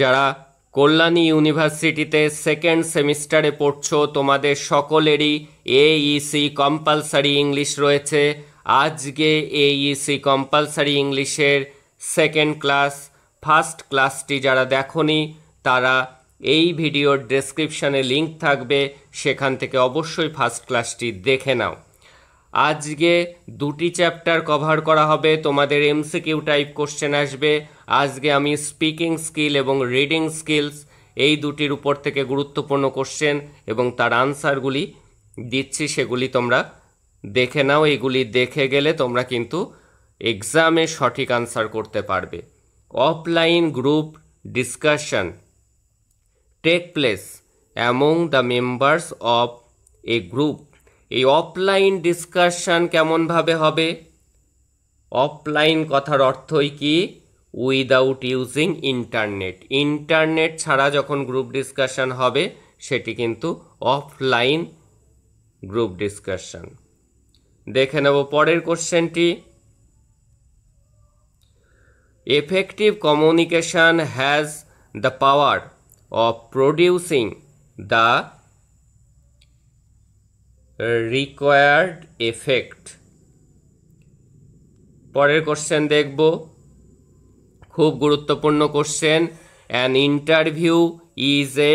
যারা কল্যাণী ইউনিভার্সিটিতে সেকেন্ড সেমিস্টারে পড়ছো তোমাদের সকলেরই এইসি কম্পালসারি ইংলিশ রয়েছে আজকে এইসি কম্পালসারি ইংলিশের সেকেন্ড ক্লাস ফার্স্ট ক্লাসটি যারা দেখনি তারা এই ভিডিওর ডেসক্রিপশানে লিঙ্ক থাকবে সেখান থেকে অবশ্যই ফার্স্ট ক্লাসটি দেখে নাও আজকে দুটি চ্যাপ্টার কভার করা হবে তোমাদের এমসিকিউ টাইপ কোশ্চেন আসবে আজকে আমি স্পিকিং স্কিল এবং রিডিং স্কিলস এই দুটির উপর থেকে গুরুত্বপূর্ণ কোশ্চেন এবং তার আনসারগুলি দিচ্ছি সেগুলি তোমরা দেখে নাও এগুলি দেখে গেলে তোমরা কিন্তু এক্সামে সঠিক আনসার করতে পারবে offline group discussion take place among the members of a group এই অফলাইন ডিসকাশন কেমনভাবে হবে অফলাইন কথার অর্থই কী উইদাউট ইউজিং ইন্টারনেট ইন্টারনেট ছাড়া যখন গ্রুপ ডিসকাশন হবে সেটি কিন্তু অফলাইন গ্রুপ ডিসকাশন দেখে নেব পরের কোশ্চেনটি effective communication has the power of producing the required effect পরের কোশ্চেন দেখব খুব গুরুত্বপূর্ণ question an interview is a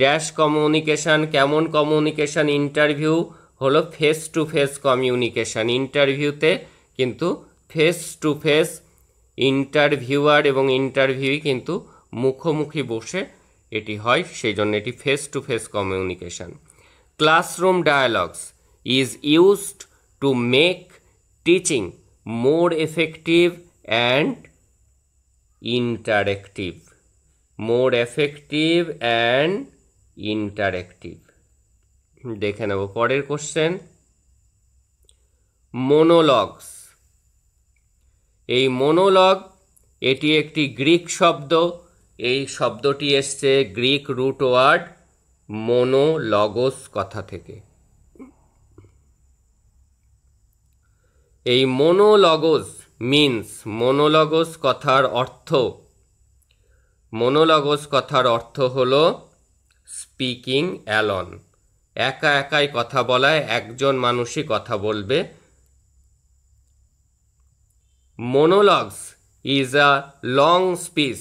dash communication কেমন কমিউনিকেশান ইন্টারভিউ হলো ফেস টু ফেস কমিউনিকেশান ইন্টারভিউতে কিন্তু ফেস টু ফেস ইন্টারভিউয়ার এবং ইন্টারভিউই কিন্তু মুখোমুখি বসে এটি হয় সেই জন্য এটি face to face communication classroom dialogues is used to make teaching more effective and interactive more effective and interactive দেখে নেব পরের কোশ্চেন মোনোলগস এই মোনোলগ এটি একটি গ্রিক শব্দ এই শব্দটি এসছে গ্রিক রুট ওয়ার্ড মোনোলগস কথা থেকে এই মোনোলগস মিন্স মোনোলগস কথার অর্থ মনোলগস কথার অর্থ হল স্পিকিং অ্যালন একা একাই কথা বলায় একজন মানুষই কথা বলবে monologues is a long speech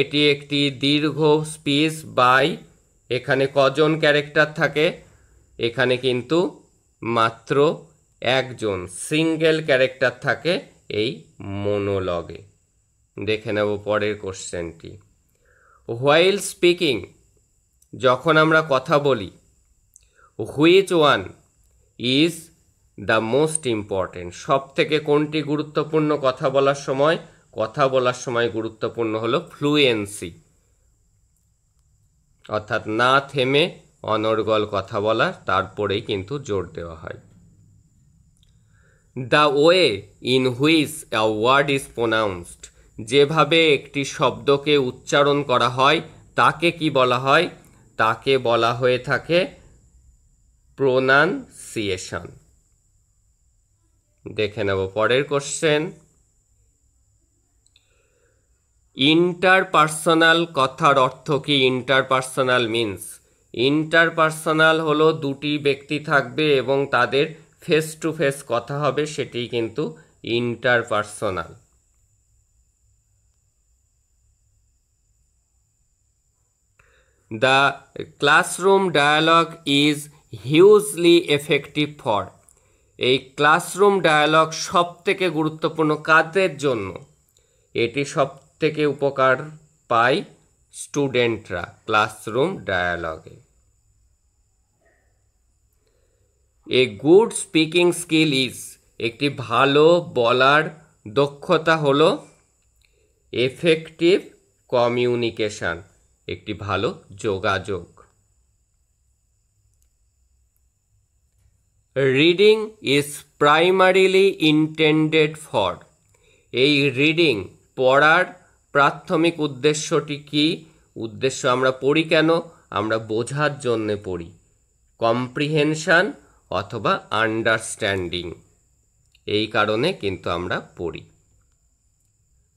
এটি একটি দীর্ঘ স্পিচ বাই এখানে কজন ক্যারেক্টার থাকে এখানে কিন্তু মাত্র একজন সিঙ্গেল ক্যারেক্টার থাকে এই মনোলগে দেখে নেব পরের কোশ্চেনটি হোয়াইল স্পিকিং যখন আমরা কথা বলি which one is the most important সব থেকে কোনটি গুরুত্বপূর্ণ কথা বলার সময় কথা বলার সময় গুরুত্বপূর্ণ হলো ফ্লুয়েন্সি অর্থাৎ না থেমে অনর্গল কথা বলা তারপরেই কিন্তু জোর দেওয়া হয় the way in which a word is pronounced যেভাবে একটি শব্দকে উচ্চারণ করা হয় তাকে কি বলা হয় তাকে বলা হয়ে থাকে প্রোনান্সিয়েশন দেখে নেব পরের কোশ্চেন ইন্টারপার্সোনাল কথার অর্থ কি ইন্টারপার্সোনাল মিন্স ইন্টারপার্সোনাল হলো দুটি ব্যক্তি থাকবে এবং তাদের ফেস টু ফেস কথা হবে সেটি কিন্তু interpersonal the classroom dialogue is hugely effective for এই ক্লাসরুম ডায়ালগ সব থেকে গুরুত্বপূর্ণ কাজের জন্য এটি সব থেকে উপকার পায় স্টুডেন্টরা ক্লাসরুম ডায়ালগে a good speaking skill is একটি ভালো বলার দক্ষতা হল এফেক্টিভ কমিউনিকেশান একটি ভালো যোগাযোগ reading is primarily intended for এই রিডিং পড়ার প্রাথমিক উদ্দেশ্যটি কি উদ্দেশ্য আমরা পড়ি কেন আমরা বোঝার জন্যে পড়ি কম্প্রিহেনশান অথবা আন্ডারস্ট্যান্ডিং এই কারণে কিন্তু আমরা পড়ি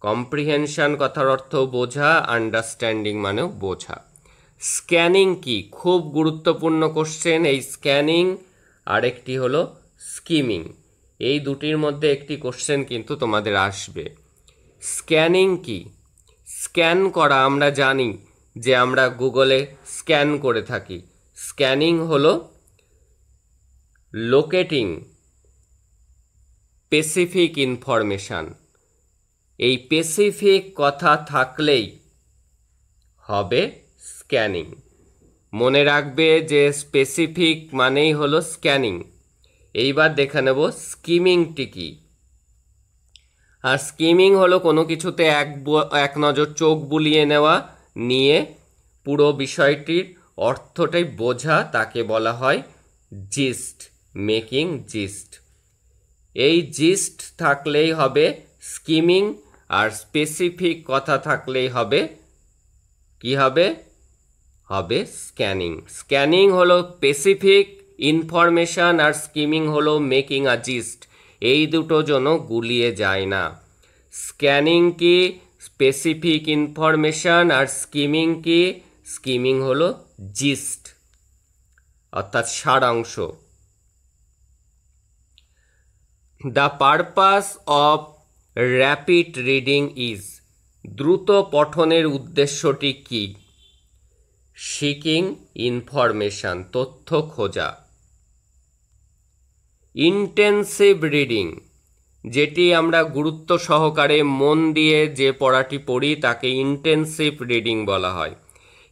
কম্প্রিহেনশান কথার অর্থ বোঝা আন্ডারস্ট্যান্ডিং মানেও বোঝা স্ক্যানিং কি খুব গুরুত্বপূর্ণ কোশ্চেন এই স্ক্যানিং আরেকটি হলো স্কিমিং এই দুটির মধ্যে একটি কোশ্চেন কিন্তু তোমাদের আসবে স্ক্যানিং কি স্ক্যান করা আমরা জানি যে আমরা গুগলে স্ক্যান করে থাকি স্ক্যানিং হলো লোকেটিং স্পেসিফিক ইনফরমেশান এই স্পেসিফিক কথা থাকলেই হবে স্ক্যানিং মনে রাখবে যে স্পেসিফিক মানেই হলো স্ক্যানিং এইবার দেখে নেব স্কিমিংটি কী আর স্কিমিং হলো কোনো কিছুতে এক এক নজর চোখ বুলিয়ে নেওয়া নিয়ে পুরো বিষয়টির অর্থটাই বোঝা তাকে বলা হয় জিস্ট মেকিং জিস্ট এই জিস্ট থাকলেই হবে স্কিমিং আর স্পেসিফিক কথা থাকলেই হবে কি হবে হবে স্ক্যানিং স্ক্যানিং হলো স্পেসিফিক ইনফরমেশান আর স্কিমিং হলো মেকিং আ জিস্ট এই দুটো জন্য গুলিয়ে যায় না স্ক্যানিং কি স্পেসিফিক ইনফরমেশান আর স্কিমিং কি স্কিমিং হলো জিস্ট অর্থাৎ সারাংশ the purpose of rapid reading is দ্রুত পঠনের উদ্দেশ্যটি কি সিকিং ইনফরমেশান তথ্য খোঁজা ইন্টেন্সিভ রিডিং যেটি আমরা গুরুত্ব সহকারে মন দিয়ে যে পড়াটি পড়ি তাকে ইন্টেন্সিভ রিডিং বলা হয়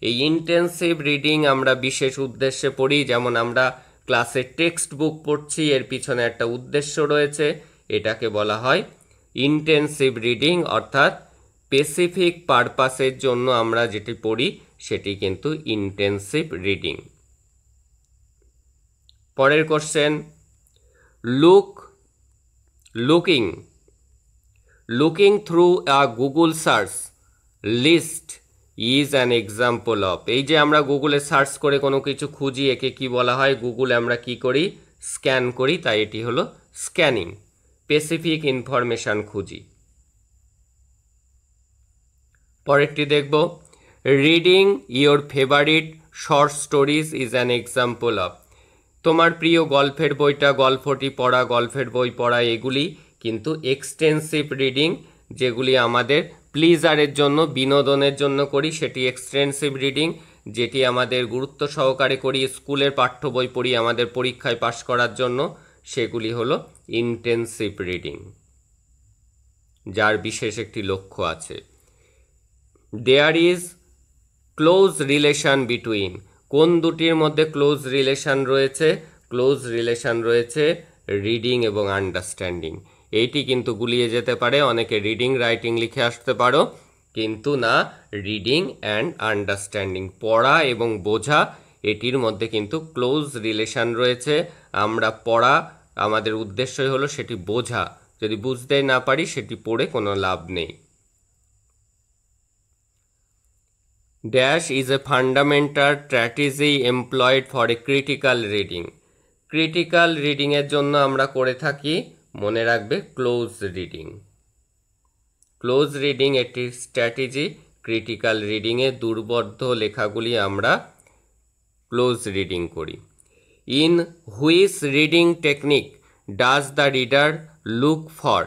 এই ইন্টেন্সিভ রিডিং আমরা বিশেষ উদ্দেশ্যে পড়ি যেমন আমরা ক্লাসে টেক্সট বুক পড়ছি এর পিছনে একটা উদ্দেশ্য রয়েছে এটাকে বলা হয় ইন্টেন্সিভ রিডিং অর্থাৎ স্পেসিফিক পারপাসের জন্য আমরা যেটি পড়ি সেটি কিন্তু ইন্টেন্সিভ রিডিং পরের question look looking looking through a Google search list is an example of এই যে আমরা গুগলে সার্চ করে কোনো কিছু খুঁজি একে কি বলা হয় গুগলে আমরা কি করি স্ক্যান করি তাই এটি হলো স্ক্যানিং স্পেসিফিক ইনফরমেশান খুঁজি পরেরটি দেখব reading your favourite short stories is an example of তোমার প্রিয় গল্পের বইটা গল্পটি পড়া গল্পের বই পড়া এগুলি কিন্তু এক্সটেন্সিভ রিডিং যেগুলি আমাদের প্লিজারের জন্য বিনোদনের জন্য করি সেটি এক্সটেন্সিভ রিডিং যেটি আমাদের গুরুত্ব সহকারে করি স্কুলের পাঠ্য বই পড়ি আমাদের পরীক্ষায় পাশ করার জন্য সেগুলি হলো ইন্টেন্সিভ রিডিং যার বিশেষ একটি লক্ষ্য আছে there is close relation between কোন দুটির মধ্যে ক্লোজ রিলেশান রয়েছে ক্লোজ রিলেশান রয়েছে রিডিং এবং আন্ডারস্ট্যান্ডিং এইটি কিন্তু গুলিয়ে যেতে পারে অনেকে রিডিং রাইটিং লিখে আসতে পারো কিন্তু না রিডিং অ্যান্ড আন্ডারস্ট্যান্ডিং পড়া এবং বোঝা এটির মধ্যে কিন্তু ক্লোজ রিলেশান রয়েছে আমরা পড়া আমাদের উদ্দেশ্যই হলো সেটি বোঝা যদি বুঝতে না পারি সেটি পড়ে কোনো লাভ নেই dash is a fundamental strategy employed for a critical reading critical রিডিংয়ের জন্য আমরা করে থাকি মনে রাখবে ক্লোজ রিডিং ক্লোজ রিডিং একটি স্ট্র্যাটেজি ক্রিটিক্যাল রিডিংয়ে দুর্বদ্ধ লেখাগুলি আমরা ক্লোজ রিডিং করি in which reading technique does the reader look for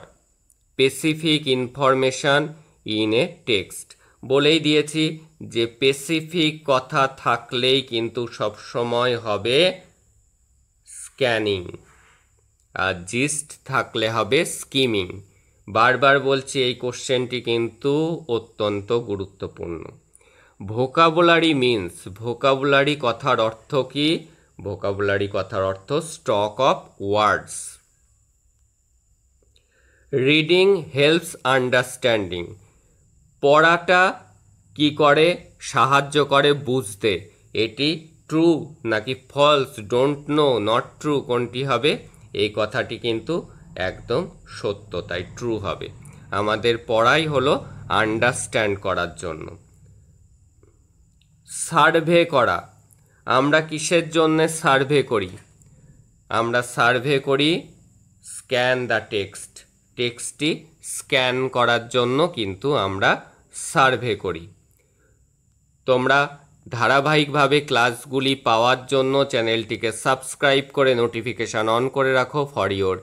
specific information in a text বলেই দিয়েছি যে স্পেসিফিক কথা থাকলেই কিন্তু সবসময় হবে স্ক্যানিং আর জিস্ট থাকলে হবে স্কিমিং বারবার বলছি এই কোশ্চেনটি কিন্তু অত্যন্ত গুরুত্বপূর্ণ ভোকাবুলারি মিন্স ভোকাবুলারি কথার অর্থ কি ভোকাবুলারি কথার অর্থ stock of words reading helps understanding পড়াটা কি করে সাহায্য করে বুঝতে এটি ট্রু নাকি false don't know not true কোনটি হবে এই কথাটি কিন্তু একদম সত্য তাই ট্রু হবে আমাদের পড়াই হলো আন্ডারস্ট্যান্ড করার জন্য সার্ভে করা আমরা কিসের জন্য সার্ভে করি আমরা সার্ভে করি স্ক্যান দ্য টেক্সট টেক্সটটি স্ক্যান করার জন্য কিন্তু আমরা সার্ভে করি তোমরা ধারাবাহিকভাবে ক্লাসগুলি পাওয়ার জন্য চ্যানেলটিকে সাবস্ক্রাইব করে নোটিফিকেশান অন করে রাখো ফর ইওর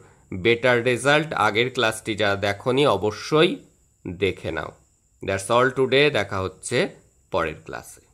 বেটার রেজাল্ট আগের ক্লাসটি যারা দেখনি অবশ্যই দেখে নাও দ্যাটস অল টুডে দেখা হচ্ছে পরের ক্লাসে